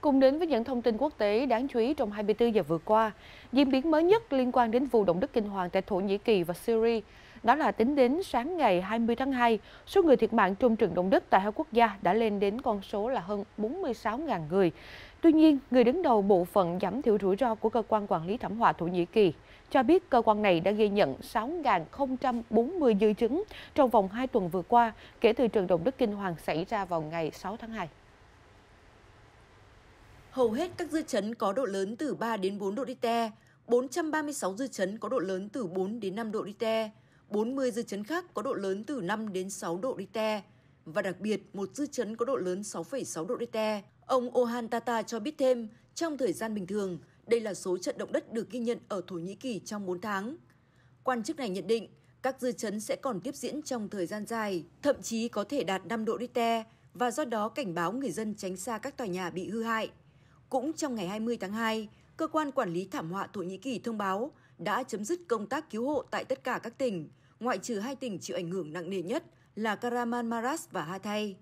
Cùng đến với những thông tin quốc tế đáng chú ý trong 24 giờ vừa qua, diễn biến mới nhất liên quan đến vụ động đất kinh hoàng tại Thổ Nhĩ Kỳ và Syria. Đó là tính đến sáng ngày 20 tháng 2, số người thiệt mạng trong trận động đất tại hai quốc gia đã lên đến con số là hơn 46.000 người. Tuy nhiên, người đứng đầu bộ phận giảm thiểu rủi ro của cơ quan quản lý thảm họa Thổ Nhĩ Kỳ cho biết cơ quan này đã ghi nhận 6.040 dư chứng trong vòng 2 tuần vừa qua kể từ trận động đất kinh hoàng xảy ra vào ngày 6 tháng 2. Hầu hết các dư chấn có độ lớn từ 3 đến 4 độ Richter, 436 dư chấn có độ lớn từ 4 đến 5 độ Richter, 40 dư chấn khác có độ lớn từ 5 đến 6 độ Richter và đặc biệt một dư chấn có độ lớn 6,6 độ Richter. Ông Ohan Tata cho biết thêm, trong thời gian bình thường, đây là số trận động đất được ghi nhận ở Thổ Nhĩ Kỳ trong 4 tháng. Quan chức này nhận định, các dư chấn sẽ còn tiếp diễn trong thời gian dài, thậm chí có thể đạt 5 độ Richter và do đó cảnh báo người dân tránh xa các tòa nhà bị hư hại. Cũng trong ngày 20 tháng 2, Cơ quan Quản lý Thảm họa Thổ Nhĩ Kỳ thông báo đã chấm dứt công tác cứu hộ tại tất cả các tỉnh, ngoại trừ hai tỉnh chịu ảnh hưởng nặng nề nhất là Karaman Maras và Hatay.